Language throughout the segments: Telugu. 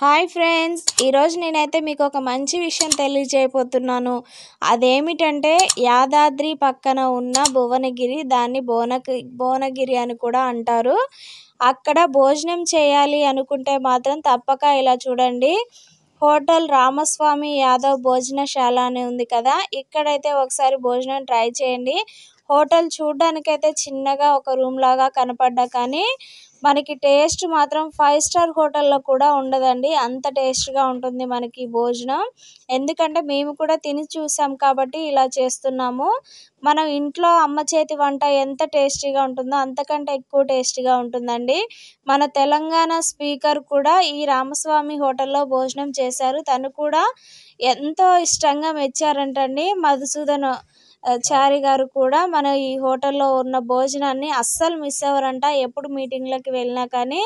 హాయ్ ఫ్రెండ్స్ ఈరోజు నేనైతే మీకు ఒక మంచి విషయం తెలియజేయబోతున్నాను అదేమిటంటే యాదాద్రి పక్కన ఉన్న భువనగిరి దాన్ని భువనగి భువనగిరి అని కూడా అంటారు అక్కడ భోజనం చేయాలి అనుకుంటే మాత్రం తప్పక ఇలా చూడండి హోటల్ రామస్వామి యాదవ్ భోజనశాల అని ఉంది కదా ఇక్కడైతే ఒకసారి భోజనం ట్రై చేయండి హోటల్ చూడడానికైతే చిన్నగా ఒక రూమ్ లాగా కనపడ్డా కానీ మనకి టేస్ట్ మాత్రం ఫైవ్ స్టార్ హోటల్లో కూడా ఉండదండి అంత టేస్ట్గా ఉంటుంది మనకి భోజనం ఎందుకంటే మేము కూడా తిని చూసాం కాబట్టి ఇలా చేస్తున్నాము మనం ఇంట్లో అమ్మ చేతి వంట ఎంత టేస్టీగా ఉంటుందో అంతకంటే ఎక్కువ టేస్టీగా ఉంటుందండి మన తెలంగాణ స్పీకర్ కూడా ఈ రామస్వామి హోటల్లో భోజనం చేశారు తను కూడా ఎంతో ఇష్టంగా మెచ్చారంటండి మధుసూదన్ చారి గారు కూడా మన ఈ హోటల్లో ఉన్న భోజనాన్ని అస్సలు మిస్ అవ్వరంట ఎప్పుడు మీటింగ్లకి వెళ్ళినా కానీ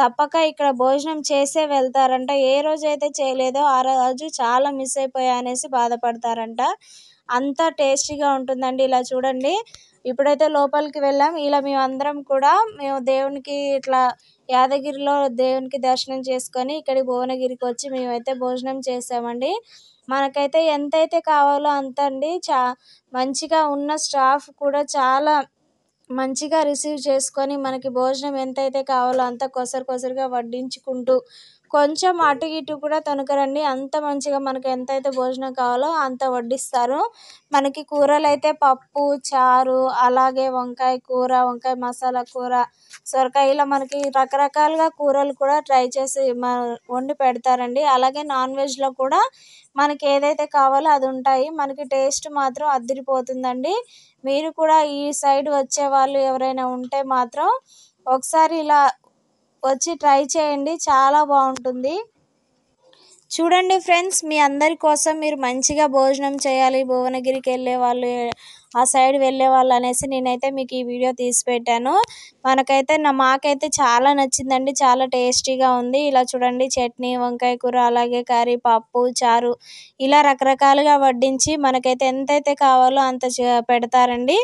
తప్పక ఇక్కడ భోజనం చేసే వెళ్తారంట ఏ రోజైతే చేయలేదో ఆ రోజు చాలా మిస్ అయిపోయా అనేసి బాధపడతారంట అంత టేస్టీగా ఉంటుందండి ఇలా చూడండి ఇప్పుడైతే లోపలికి వెళ్ళాం ఇలా మేము అందరం కూడా మేము దేవునికి ఇట్లా యాదగిరిలో దేవునికి దర్శనం చేసుకొని ఇక్కడికి భువనగిరికి వచ్చి మేమైతే భోజనం చేసామండి మనకైతే ఎంతైతే కావాలో అంత అండి చా మంచిగా ఉన్న స్టాఫ్ కూడా చాలా మంచిగా రిసీవ్ చేసుకొని మనకి భోజనం ఎంతైతే కావాలో అంత కొసరు కొసరుగా వడ్డించుకుంటూ కొంచెం అటు ఇటు కూడా తొనకరండి అంత మంచిగా మనకు ఎంతైతే భోజనం కావాలో అంత వడ్డిస్తారు మనకి కూరలు అయితే పప్పు చారు అలాగే వంకాయ కూర వంకాయ మసాలా కూర సొరకాయ ఇలా మనకి రకరకాలుగా కూరలు కూడా ట్రై చేసి వండి పెడతారండి అలాగే నాన్ వెజ్లో కూడా మనకి ఏదైతే కావాలో అది ఉంటాయి మనకి టేస్ట్ మాత్రం అద్దరిపోతుందండి మీరు కూడా ఈ సైడ్ వచ్చే వాళ్ళు ఎవరైనా ఉంటే మాత్రం ఒకసారి ఇలా వచ్చి ట్రై చేయండి చాలా బాగుంటుంది చూడండి ఫ్రెండ్స్ మీ అందరి కోసం మీరు మంచిగా భోజనం చేయాలి భువనగిరికి వెళ్ళే వాళ్ళు ఆ సైడ్ వెళ్ళే వాళ్ళు అనేసి నేనైతే మీకు ఈ వీడియో తీసి పెట్టాను మనకైతే నా మాకైతే చాలా నచ్చిందండి చాలా టేస్టీగా ఉంది ఇలా చూడండి చట్నీ వంకాయ కూర అలాగే కర్రీ పప్పు చారు ఇలా రకరకాలుగా వడ్డించి మనకైతే ఎంతైతే కావాలో అంత పెడతారండి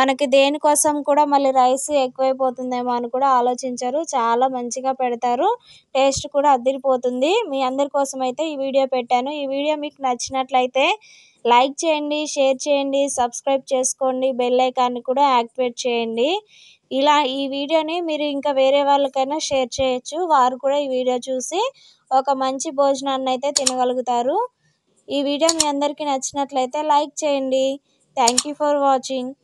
మనకి దేనికోసం కూడా మళ్ళీ రైస్ ఎక్కువైపోతుందేమో అని కూడా ఆలోచించారు చాలా మంచిగా పెడతారు టేస్ట్ కూడా అదిరిపోతుంది మీ అందరి కోసం అయితే ఈ వీడియో పెట్టాను ఈ వీడియో మీకు నచ్చినట్లయితే లైక్ చేయండి షేర్ చేయండి సబ్స్క్రైబ్ చేసుకోండి బెల్ ఐకాన్ని కూడా యాక్టివేట్ చేయండి ఇలా ఈ వీడియోని మీరు ఇంకా వేరే వాళ్ళకైనా షేర్ చేయొచ్చు వారు కూడా ఈ వీడియో చూసి ఒక మంచి భోజనాన్ని అయితే తినగలుగుతారు ఈ వీడియో మీ అందరికీ నచ్చినట్లయితే లైక్ చేయండి థ్యాంక్ ఫర్ వాచింగ్